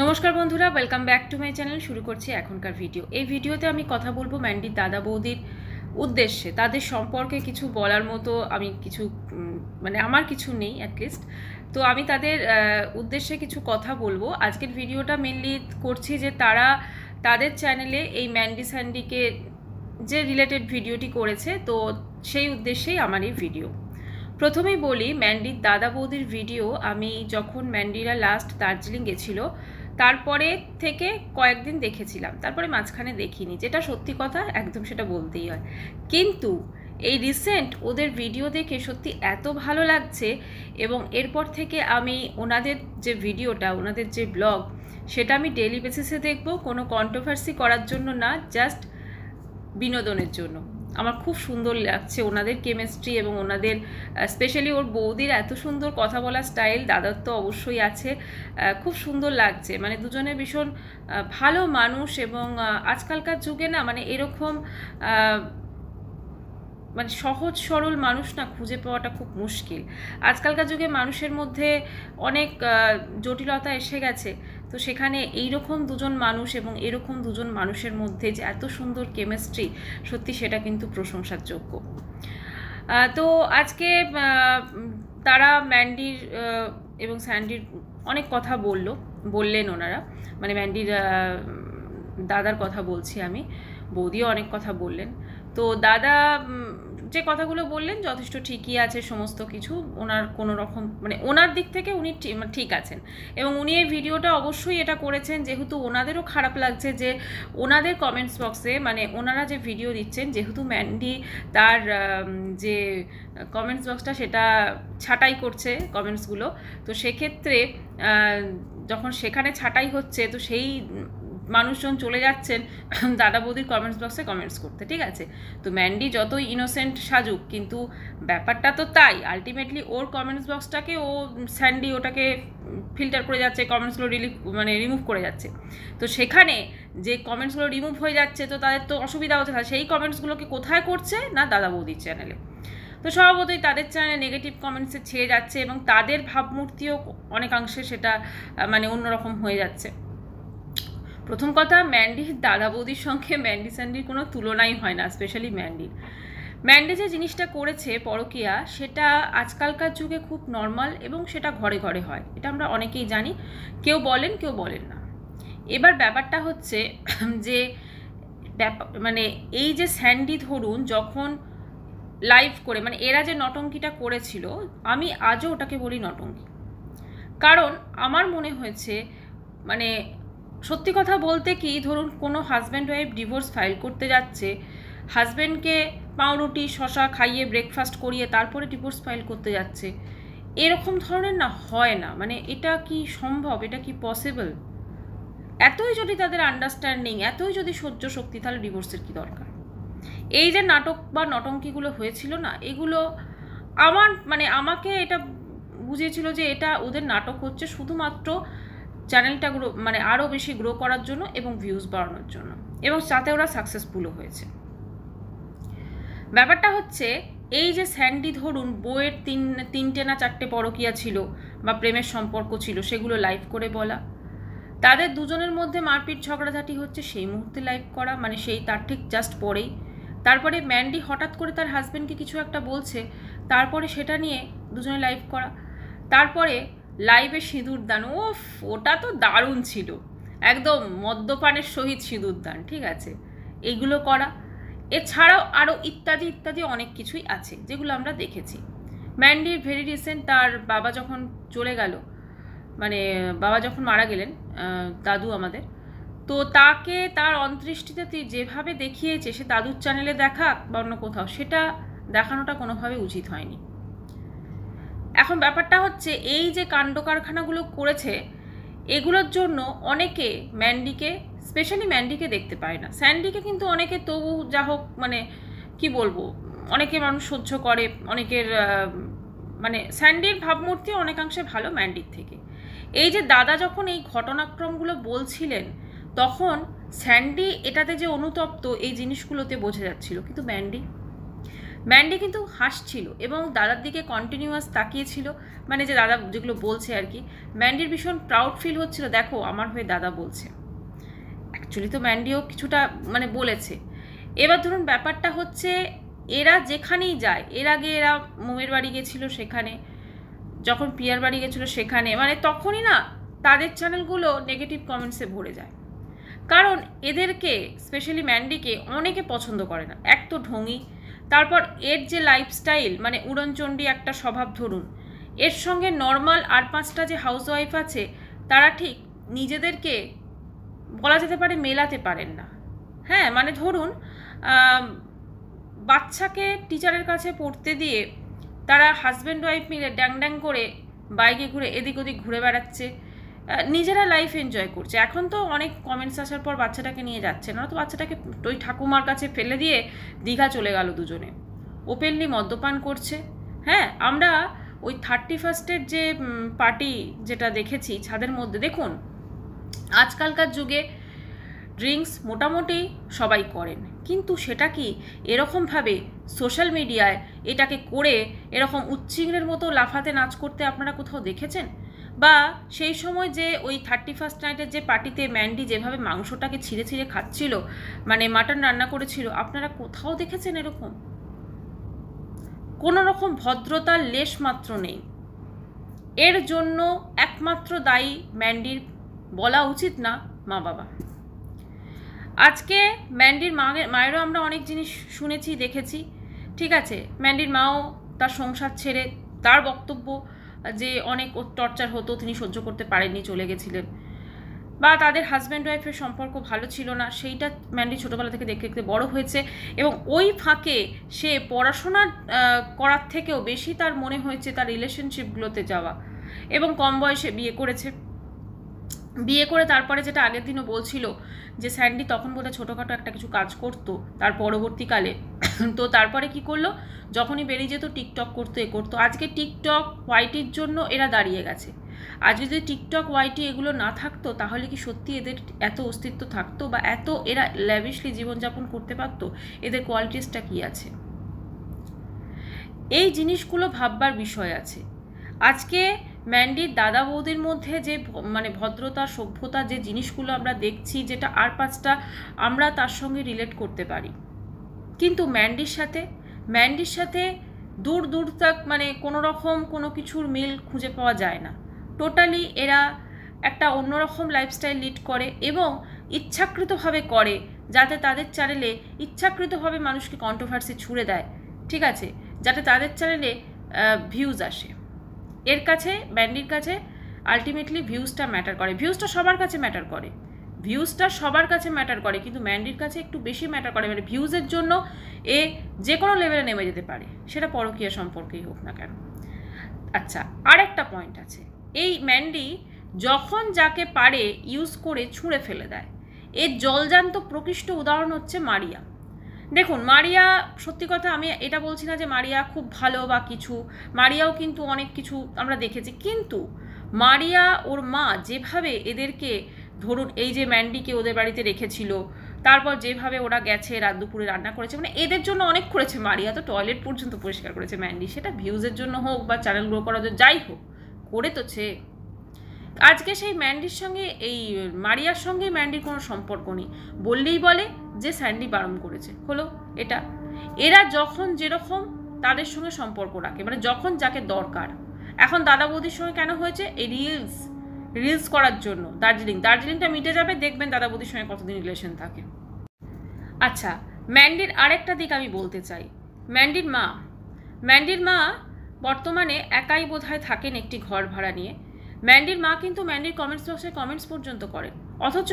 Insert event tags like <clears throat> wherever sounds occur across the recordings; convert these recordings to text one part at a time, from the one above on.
নমস্কার বন্ধুরা welcome back to my channel শুরু করছি এখনকার ভিডিও এই ভিডিওতে আমি কথা বলবো ম্যান্ডির দাদা বৌদির উদ্দেশ্যে তাদের সম্পর্কে কিছু বলার মতো আমি কিছু মানে আমার কিছু নেই অ্যাটলিস্ট তো আমি তাদের উদ্দেশ্যে কিছু কথা বলবো আজকের ভিডিওটা মেনলি করছি যে তারা তাদের চ্যানেলে এই ম্যান্ডি স্যান্ডিকে যে রিলেটেড ভিডিওটি করেছে তো সেই উদ্দেশ্যেই আমার এই ভিডিও প্রথমেই বলি ম্যান্ডির দাদা বৌদির ভিডিও আমি যখন ম্যান্ডিরা লাস্ট দার্জিলিং গেছিলো তারপরে থেকে কয়েকদিন দেখেছিলাম তারপরে মাঝখানে দেখিনি যেটা সত্যি কথা একদম সেটা বলতেই হয় কিন্তু এই রিসেন্ট ওদের ভিডিও দেখে সত্যি এত ভালো লাগছে এবং এরপর থেকে আমি ওনাদের যে ভিডিওটা ওনাদের যে ব্লগ সেটা আমি ডেলি বেসিসে দেখব কোনো কন্ট্রোভার্সি করার জন্য না জাস্ট বিনোদনের জন্য আমার খুব সুন্দর লাগছে ওনাদের কেমিস্ট্রি এবং ওনাদের স্পেশালি ওর বৌদির এত সুন্দর কথা বলার স্টাইল দাদার তো অবশ্যই আছে খুব সুন্দর লাগছে মানে দুজনে ভীষণ ভালো মানুষ এবং আজকালকার যুগে না মানে এরকম মানে সহজ সরল মানুষ না খুঁজে পাওয়াটা খুব মুশকিল আজকালকার যুগে মানুষের মধ্যে অনেক জটিলতা এসে গেছে তো সেখানে এইরকম দুজন মানুষ এবং এরকম দুজন মানুষের মধ্যে যে এত সুন্দর কেমিস্ট্রি সত্যি সেটা কিন্তু প্রশংসার যোগ্য তো আজকে তারা ম্যান্ডির এবং স্যান্ডির অনেক কথা বলল বললেন ওনারা মানে ম্যান্ডির দাদার কথা বলছি আমি বৌদিও অনেক কথা বললেন তো দাদা যে কথাগুলো বললেন যথেষ্ট ঠিকই আছে সমস্ত কিছু ওনার কোনো রকম মানে ওনার দিক থেকে উনি মানে ঠিক আছেন এবং উনি এই ভিডিওটা অবশ্যই এটা করেছেন যেহেতু ওনাদেরও খারাপ লাগছে যে ওনাদের কমেন্টস বক্সে মানে ওনারা যে ভিডিও দিচ্ছেন যেহেতু ম্যান্ডি তার যে কমেন্টস বক্সটা সেটা ছাটাই করছে কমেন্টসগুলো তো সেক্ষেত্রে যখন সেখানে ছাটাই হচ্ছে তো সেই মানুষজন চলে যাচ্ছেন <clears throat> দাদা বৌদির কমেন্টস বক্সে কমেন্টস করতে ঠিক আছে তো ম্যান্ডি যতই ইনোসেন্ট সাজুক কিন্তু ব্যাপারটা তো তাই আলটিমেটলি ওর কমেন্টস বক্সটাকে ও স্যান্ডি ওটাকে ফিল্টার করে যাচ্ছে কমেন্টসগুলো রিলিভ মানে রিমুভ করে যাচ্ছে তো সেখানে যে কমেন্টসগুলো রিমুভ হয়ে যাচ্ছে তো তাদের তো অসুবিধা হচ্ছে না সেই কমেন্টসগুলোকে কোথায় করছে না দাদা বৌদির চ্যানেলে তো স্বভাবতই তাদের চ্যানেলে নেগেটিভ কমেন্টসে ছেয়ে যাচ্ছে এবং তাদের ভাবমূর্তিও অনেকাংশে সেটা মানে অন্যরকম হয়ে যাচ্ছে প্রথম কথা ম্যান্ডির দাদা বৌদির সঙ্গে ম্যান্ডি স্যান্ডির কোনো তুলনাই হয় না স্পেশালি ম্যান্ডির ম্যান্ডি যে জিনিসটা করেছে পরকিয়া সেটা আজকালকার যুগে খুব নর্মাল এবং সেটা ঘরে ঘরে হয় এটা আমরা অনেকেই জানি কেউ বলেন কেউ বলেন না এবার ব্যাপারটা হচ্ছে যে মানে এই যে স্যান্ডি ধরুন যখন লাইভ করে মানে এরা যে নটঙ্কিটা করেছিল আমি আজও ওটাকে বলি নটঙ্কি কারণ আমার মনে হয়েছে মানে সত্যি কথা বলতে কি ধরুন কোনো হাজব্যান্ড ওয়াইফ ডিভোর্স ফাইল করতে যাচ্ছে হাজব্যান্ডকে পাউরুটি শশা খাইয়ে ব্রেকফাস্ট করিয়ে তারপরে ডিভোর্স ফাইল করতে যাচ্ছে এরকম ধরনের না হয় না মানে এটা কি সম্ভব এটা কি পসিবল এতই যদি তাদের আন্ডারস্ট্যান্ডিং এতই যদি সহ্য শক্তি তাহলে ডিভোর্সের কি দরকার এই যে নাটক বা নটঙ্কিগুলো হয়েছিল না এগুলো আমার মানে আমাকে এটা বুঝিয়েছিল যে এটা ওদের নাটক হচ্ছে শুধুমাত্র চ্যানেলটা গ্রো মানে আরও বেশি গ্রো করার জন্য এবং ভিউজ বাড়ানোর জন্য এবং সাথে ওরা সাকসেসফুলও হয়েছে ব্যাপারটা হচ্ছে এই যে স্যান্ডি ধরুন বইয়ের তিন তিনটে না চারটে পরকিয়া ছিল বা প্রেমের সম্পর্ক ছিল সেগুলো লাইভ করে বলা তাদের দুজনের মধ্যে মারপিট ঝগড়াঝাটি হচ্ছে সেই মুহূর্তে লাইভ করা মানে সেই তার ঠিক জাস্ট পরেই তারপরে ম্যান্ডি হঠাৎ করে তার হাজব্যান্ডকে কিছু একটা বলছে তারপরে সেটা নিয়ে দুজনে লাইভ করা তারপরে লাইভে সিঁদুর দান ও ওটা তো দারুণ ছিল একদম মদ্যপানের সহিত সিঁদুর দান ঠিক আছে এগুলো করা এছাড়াও আরও ইত্যাদি ইত্যাদি অনেক কিছুই আছে যেগুলো আমরা দেখেছি ম্যান্ডির ভেরি রিসেন্ট তার বাবা যখন চলে গেল মানে বাবা যখন মারা গেলেন দাদু আমাদের তো তাকে তার অন্তৃষ্টিতে যেভাবে দেখিয়েছে সে দাদুর চ্যানেলে দেখা বা অন্য কোথাও সেটা দেখানোটা কোনোভাবে উচিত হয়নি এখন ব্যাপারটা হচ্ছে এই যে কাণ্ড কারখানাগুলো করেছে এগুলোর জন্য অনেকে ম্যান্ডিকে স্পেশালি ম্যান্ডিকে দেখতে পায় না স্যান্ডিকে কিন্তু অনেকে তবু যা হোক মানে কি বলবো অনেকে মানুষ সহ্য করে অনেকের মানে স্যান্ডির ভাবমূর্তি অনেকাংশে ভালো ম্যান্ডির থেকে এই যে দাদা যখন এই ঘটনাক্রমগুলো বলছিলেন তখন স্যান্ডি এটাতে যে অনুতপ্ত এই জিনিসগুলোতে বোঝা যাচ্ছিল কিন্তু ম্যান্ডি ম্যান্ডি কিন্তু হাসছিল এবং দাদার দিকে কন্টিনিউয়াস তাকিয়েছিল মানে যে দাদা যেগুলো বলছে আর কি ম্যান্ডির ভীষণ প্রাউড ফিল হচ্ছিল দেখো আমার হয়ে দাদা বলছে অ্যাকচুয়ালি তো ম্যান্ডিও কিছুটা মানে বলেছে এবার ধরুন ব্যাপারটা হচ্ছে এরা যেখানেই যায় এর আগে এরা মোমের বাড়ি গেছিলো সেখানে যখন পিয়ার বাড়ি গেছিলো সেখানে মানে তখনই না তাদের চ্যানেলগুলো নেগেটিভ কমেন্টসে ভরে যায় কারণ এদেরকে স্পেশালি ম্যান্ডিকে অনেকে পছন্দ করে না এক তো ঢঙি তারপর এর যে লাইফস্টাইল মানে উড়নচন্ডী একটা স্বভাব ধরুন এর সঙ্গে নর্মাল আর পাঁচটা যে হাউসওয়াইফ আছে তারা ঠিক নিজেদেরকে বলা যেতে পারে মেলাতে পারেন না হ্যাঁ মানে ধরুন বাচ্চাকে টিচারের কাছে পড়তে দিয়ে তারা হাজব্যান্ড ওয়াইফ মিলে ড্যাং ড্যাং করে বাইকে ঘুরে এদিক ওদিক ঘুরে বেড়াচ্ছে নিজেরা লাইফ এনজয় করছে এখন তো অনেক কমেন্টস আসার পর বাচ্চাটাকে নিয়ে যাচ্ছে না তো বাচ্চাটাকে ওই ঠাকুমার কাছে ফেলে দিয়ে দীঘা চলে গেল দুজনে ওপেনলি মদ্যপান করছে হ্যাঁ আমরা ওই থার্টি ফার্স্টের যে পার্টি যেটা দেখেছি ছাদের মধ্যে দেখুন আজকালকার যুগে ড্রিঙ্কস মোটামুটি সবাই করেন কিন্তু সেটা কি এরকমভাবে সোশ্যাল মিডিয়ায় এটাকে করে এরকম উচ্ছিংড়ের মতো লাফাতে নাচ করতে আপনারা কোথাও দেখেছেন বা সেই সময় যে ওই থার্টি ফার্স্ট নাইটের যে পার্টিতে ম্যান্ডি যেভাবে মাংসটাকে ছিঁড়ে ছিঁড়ে খাচ্ছিল মানে মাটন রান্না করেছিল আপনারা কোথাও দেখেছেন এরকম কোনো রকম ভদ্রতার লেশ মাত্র নেই এর জন্য একমাত্র দায়ী ম্যান্ডির বলা উচিত না মা বাবা আজকে ম্যান্ডির মা মায়েরও আমরা অনেক জিনিস শুনেছি দেখেছি ঠিক আছে ম্যান্ডির মাও তার সংসার ছেড়ে তার বক্তব্য যে অনেক টর্চার হতো তিনি সহ্য করতে পারেননি চলে গেছিলেন বা তাদের হাজব্যান্ড ওয়াইফের সম্পর্ক ভালো ছিল না সেইটা ম্যান্ডি ছোটোবেলা থেকে দেখতে দেখতে বড় হয়েছে এবং ওই ফাঁকে সে পড়াশোনা করার থেকেও বেশি তার মনে হয়েছে তার রিলেশনশিপগুলোতে যাওয়া এবং কম বয়সে বিয়ে করেছে বিয়ে করে তারপরে যেটা আগের দিনও বলছিল যে স্যান্ডি তখন বোধহয় ছোটোখাটো একটা কিছু কাজ করতো তার পরবর্তীকালে তো তারপরে কি করলো যখনই বেরিয়ে যেত টিকটক করতো এ করতো আজকে টিকটক হোয়াইটির জন্য এরা দাঁড়িয়ে গেছে আজ যদি টিকটক ওয়াইটি এগুলো না থাকতো তাহলে কি সত্যি এদের এত অস্তিত্ব থাকতো বা এত এরা ল্যাভিশলি জীবনযাপন করতে পারতো এদের কোয়ালিটিসটা কী আছে এই জিনিসগুলো ভাববার বিষয় আছে আজকে ম্যান্ডির দাদা বৌদির মধ্যে যে মানে ভদ্রতা সভ্যতা যে জিনিসগুলো আমরা দেখছি যেটা আর পাঁচটা আমরা তার সঙ্গে রিলেট করতে পারি কিন্তু ম্যান্ডির সাথে ম্যান্ডির সাথে দূর দূর তাক মানে কোনো রকম কোনো কিছুর মিল খুঁজে পাওয়া যায় না টোটালি এরা একটা অন্যরকম লাইফস্টাইল লিড করে এবং ইচ্ছাকৃতভাবে করে যাতে তাদের চ্যানেলে ইচ্ছাকৃতভাবে মানুষকে কন্ট্রোভার্সি ছুড়ে দেয় ঠিক আছে যাতে তাদের চ্যানেলে ভিউজ আসে এর কাছে ব্যান্ডির কাছে আলটিমেটলি ভিউজটা ম্যাটার করে ভিউজটা সবার কাছে ম্যাটার করে ভিউজটা সবার কাছে ম্যাটার করে কিন্তু ম্যান্ডির কাছে একটু বেশি ম্যাটার করে মানে ভিউজের জন্য এ যে কোনো লেভেলে নেমে যেতে পারে সেটা পরকীয়া সম্পর্কেই হোক না কেন আচ্ছা আর একটা পয়েন্ট আছে এই ম্যান্ডি যখন যাকে পারে ইউজ করে ছুঁড়ে ফেলে দেয় এর জলজান্ত প্রকৃষ্ট উদাহরণ হচ্ছে মারিয়া দেখুন মারিয়া সত্যি কথা আমি এটা বলছি না যে মারিয়া খুব ভালো বা কিছু মারিয়াও কিন্তু অনেক কিছু আমরা দেখেছি কিন্তু মারিয়া ওর মা যেভাবে এদেরকে ধরুন এই যে ম্যান্ডিকে ওদের বাড়িতে রেখেছিল তারপর যেভাবে ওরা গেছে রাত দুপুরে রান্না করেছে মানে এদের জন্য অনেক করেছে মারিয়া তো টয়লেট পর্যন্ত পরিষ্কার করেছে ম্যান্ডি সেটা ভিউজের জন্য হোক বা চ্যানেল গ্রো করার জন্য যাই হোক করে তো ছে আজকে সেই ম্যান্ডির সঙ্গে এই মারিয়ার সঙ্গে ম্যান্ডির কোনো সম্পর্ক নেই বললেই বলে যে স্যান্ডি বারণ করেছে হলো এটা এরা যখন যেরকম তাদের সঙ্গে সম্পর্ক রাখে মানে যখন যাকে দরকার এখন দাদা বৌদির সঙ্গে কেন হয়েছে এই রিলস রিলস করার জন্য দার্জিলিং দার্জিলিংটা মিটে যাবে দেখবেন দাদা বৌদির সঙ্গে কতদিন রিলেশন থাকে আচ্ছা ম্যান্ডির আরেকটা দিক আমি বলতে চাই ম্যান্ডির মা ম্যান্ডির মা বর্তমানে একাই বোধহয় থাকেন একটি ঘর ভাড়া নিয়ে ম্যান্ডির মা কিন্তু ম্যান্ডির কমেন্টস বক্সে কমেন্টস পর্যন্ত করেন অথচ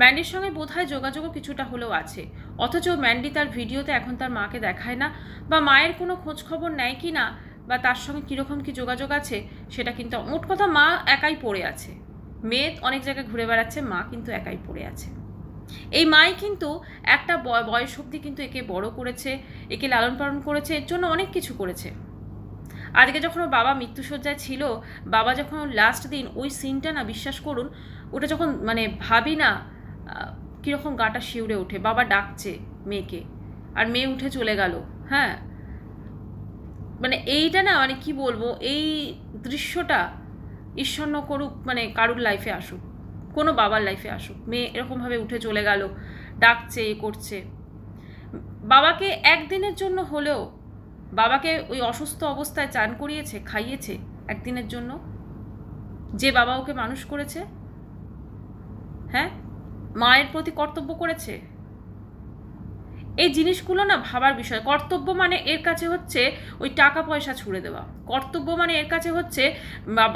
ম্যান্ডির সঙ্গে বোধহয় যোগাযোগও কিছুটা হলেও আছে অথচ ম্যান্ডি তার ভিডিওতে এখন তার মাকে দেখায় না বা মায়ের কোনো খোঁজখবর খবর নেয় কি না বা তার সঙ্গে কীরকম কি যোগাযোগ আছে সেটা কিন্তু মোট কথা মা একাই পড়ে আছে মেয়ে অনেক জায়গায় ঘুরে বেড়াচ্ছে মা কিন্তু একাই পড়ে আছে এই মাই কিন্তু একটা বয়স অবধি কিন্তু একে বড় করেছে একে লালন পালন করেছে এর জন্য অনেক কিছু করেছে আজকে যখন ওর বাবা মৃত্যুসজ্জায় ছিল বাবা যখন লাস্ট দিন ওই সিনটা না বিশ্বাস করুন ওটা যখন মানে ভাবি না কীরকম গাটা শিউরে ওঠে বাবা ডাকছে মেয়েকে আর মেয়ে উঠে চলে গেল হ্যাঁ মানে এইটা না মানে কি বলবো এই দৃশ্যটা ঈশ্বর করুক মানে কারুর লাইফে আসুক কোনো বাবার লাইফে আসুক মেয়ে এরকমভাবে উঠে চলে গেল ডাকছে এ করছে বাবাকে একদিনের জন্য হলেও বাবাকে ওই অসুস্থ অবস্থায় চান করিয়েছে খাইয়েছে একদিনের জন্য যে বাবা ওকে মানুষ করেছে হ্যাঁ মায়ের প্রতি কর্তব্য করেছে এই জিনিসগুলো না ভাবার বিষয় কর্তব্য মানে এর কাছে হচ্ছে ওই টাকা পয়সা ছুড়ে দেওয়া কর্তব্য মানে এর কাছে হচ্ছে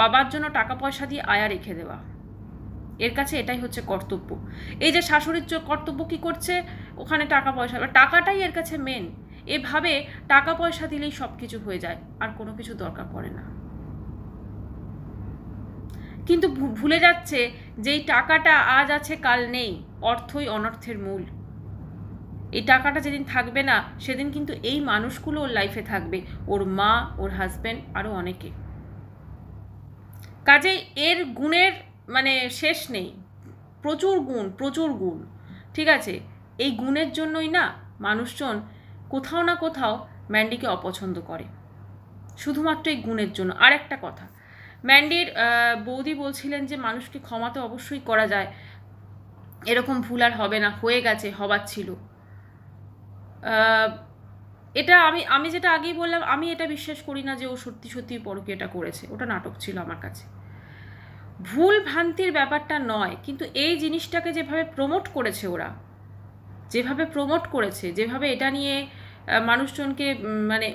বাবার জন্য টাকা পয়সা দিয়ে আয়া রেখে দেওয়া এর কাছে এটাই হচ্ছে কর্তব্য এই যে শাশুড়ির কর্তব্য কি করছে ওখানে টাকা পয়সা টাকাটাই এর কাছে মেন এভাবে টাকা পয়সা দিলেই সব কিছু হয়ে যায় আর কোনো কিছু দরকার পড়ে না কিন্তু ভুলে যাচ্ছে যেই টাকাটা আজ আছে কাল নেই অর্থই অনর্থের মূল এই টাকাটা যেদিন থাকবে না সেদিন কিন্তু এই মানুষগুলো ওর লাইফে থাকবে ওর মা ওর হাজব্যান্ড আরও অনেকে কাজে এর গুণের মানে শেষ নেই প্রচুর গুণ প্রচুর গুণ ঠিক আছে এই গুণের জন্যই না মানুষজন কোথাও না কোথাও ম্যান্ডিকে অপছন্দ করে শুধুমাত্র এই গুণের জন্য আর একটা কথা ম্যান্ডির বৌদি বলছিলেন যে মানুষকে ক্ষমা তো অবশ্যই করা যায় এরকম ভুল আর হবে না হয়ে গেছে হবার ছিল এটা আমি আমি যেটা আগেই বললাম আমি এটা বিশ্বাস করি না যে ও সত্যি সত্যি এটা করেছে ওটা নাটক ছিল আমার কাছে ভুল ভ্রান্তির ব্যাপারটা নয় কিন্তু এই জিনিসটাকে যেভাবে প্রমোট করেছে ওরা যেভাবে প্রমোট করেছে যেভাবে এটা নিয়ে মানুষজনকে মানে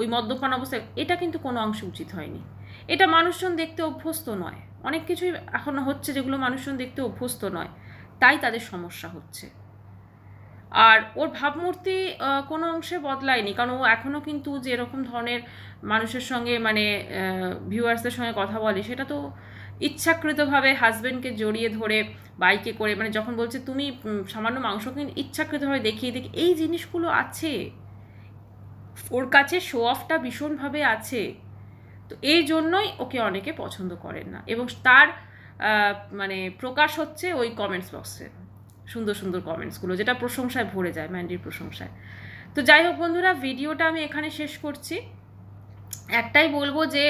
ওই মদ্যপান অবস্থায় এটা কিন্তু কোনো অংশ উচিত হয়নি এটা মানুষজন দেখতে অভ্যস্ত নয় অনেক কিছুই এখনও হচ্ছে যেগুলো মানুষজন দেখতে অভ্যস্ত নয় তাই তাদের সমস্যা হচ্ছে আর ওর ভাবমূর্তি কোনো অংশে বদলায়নি কারণ ও এখনও কিন্তু যেরকম ধরনের মানুষের সঙ্গে মানে ভিউয়ার্সদের সঙ্গে কথা বলে সেটা তো ইচ্ছাকৃতভাবে হাজব্যান্ডকে জড়িয়ে ধরে বাইকে করে মানে যখন বলছে তুমি সামান্য মাংস কিন্তু ইচ্ছাকৃতভাবে দেখিয়ে দেখি এই জিনিসগুলো আছে ওর কাছে শো অফটা ভীষণভাবে আছে তো এই জন্যই ওকে অনেকে পছন্দ করেন না এবং তার মানে প্রকাশ হচ্ছে ওই কমেন্টস বক্সে সুন্দর সুন্দর কমেন্টসগুলো যেটা প্রশংসায় ভরে যায় ম্যান্ডির প্রশংসায় তো যাই হোক বন্ধুরা ভিডিওটা আমি এখানে শেষ করছি একটাই বলবো যে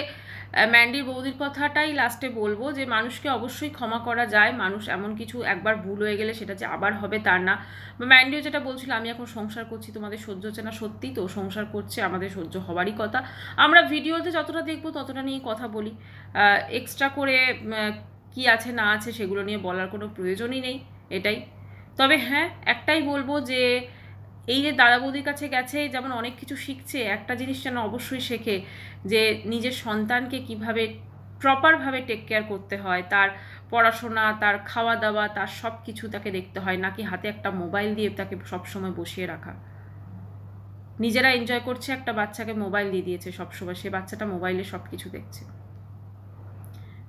ম্যান্ডির বৌদির কথাটাই লাস্টে বলবো যে মানুষকে অবশ্যই ক্ষমা করা যায় মানুষ এমন কিছু একবার ভুল হয়ে গেলে সেটা যে আবার হবে তার না বা ম্যান্ডিও যেটা বলছিল আমি এখন সংসার করছি তোমাদের সহ্য হচ্ছে না সত্যি তো সংসার করছে আমাদের সহ্য হওয়ারই কথা আমরা ভিডিওতে যতটা দেখবো ততটা নিয়ে কথা বলি এক্সট্রা করে কি আছে না আছে সেগুলো নিয়ে বলার কোনো প্রয়োজনই নেই এটাই তবে হ্যাঁ একটাই বলবো যে এই যে দাদা বৌদির কাছে গেছে যেমন অনেক কিছু শিখছে একটা জিনিস যেন অবশ্যই শেখে যে নিজের সন্তানকে কিভাবে প্রপারভাবে টেক কেয়ার করতে হয় তার পড়াশোনা তার খাওয়া দাওয়া তার সব কিছু তাকে দেখতে হয় নাকি হাতে একটা মোবাইল দিয়ে তাকে সবসময় বসিয়ে রাখা নিজেরা এনজয় করছে একটা বাচ্চাকে মোবাইল দিয়ে দিয়েছে সবসময় সে বাচ্চাটা মোবাইলে সব কিছু দেখছে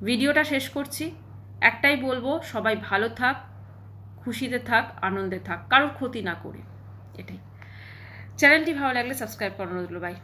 ভিডিওটা শেষ করছি একটাই বলবো সবাই ভালো থাক খুশিতে থাক আনন্দে থাক কারোর ক্ষতি না করে এটাই চ্যানেলটি ভালো লাগলে সাবস্ক্রাইব করানো রইল বাই